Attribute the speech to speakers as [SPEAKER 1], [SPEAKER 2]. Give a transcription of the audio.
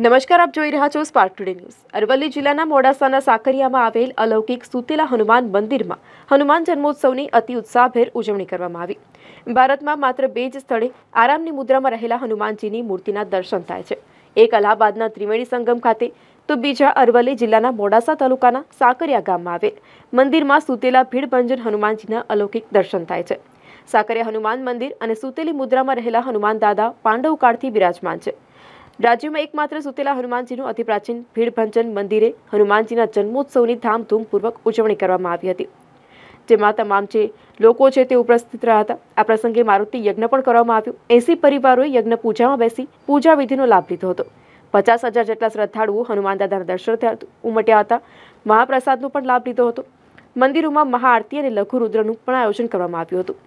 [SPEAKER 1] નમસ્કાર આપ જોઈ રહ્યા છો સ્પાર્ક ટુડે ન્યૂઝ અરવલ્લી જિલ્લાના મોડાસાના સાકરિયામાં આવેલ અલૌકિક સુતેલા હનુમાન મંદિરમાં હનુમાન જન્મોત્સવની અતિ ઉત્સાહભેર ઉજવણી કરવામાં આવી ભારતમાં માત્ર બે જ સ્થળે આરામની મુદ્રામાં રહેલા હનુમાનજીની મૂર્તિના દર્શન થાય છે એક અલ્હાબાદના ત્રિવેણી સંગમ ખાતે તો બીજા અરવલ્લી જિલ્લાના મોડાસા તાલુકાના સાકરિયા ગામમાં આવેલ મંદિરમાં સુતેલા ભીડભંજન હનુમાનજીના અલૌકિક દર્શન થાય છે સાકરિયા હનુમાન મંદિર અને સુતેલી મુદ્રામાં રહેલા હનુમાન દાદા પાંડવ કાળથી બિરાજમાન છે રાજ્યમાં એકમાત્ર સુતેલા હનુમાનજીનું અતિ પ્રાચીન ભીડભંજન મંદિરે હનુમાનજીના જન્મોત્સવની ધામધૂમપૂર્વક ઉજવણી કરવામાં આવી હતી જેમાં તમામ જે લોકો છે તે ઉપસ્થિત રહ્યા હતા આ પ્રસંગે મારુતિ યજ્ઞ પણ કરવામાં આવ્યું એસી પરિવારોએ યજ્ઞ પૂજામાં બેસી પૂજા વિધિનો લાભ લીધો હતો પચાસ હજાર જેટલા શ્રદ્ધાળુઓ હનુમાન દાદાના દર્શન ઉમટ્યા હતા મહાપ્રસાદનો પણ લાભ લીધો હતો મંદિરોમાં મહાઆરતી અને લઘુ રુદ્રનું પણ આયોજન
[SPEAKER 2] કરવામાં આવ્યું હતું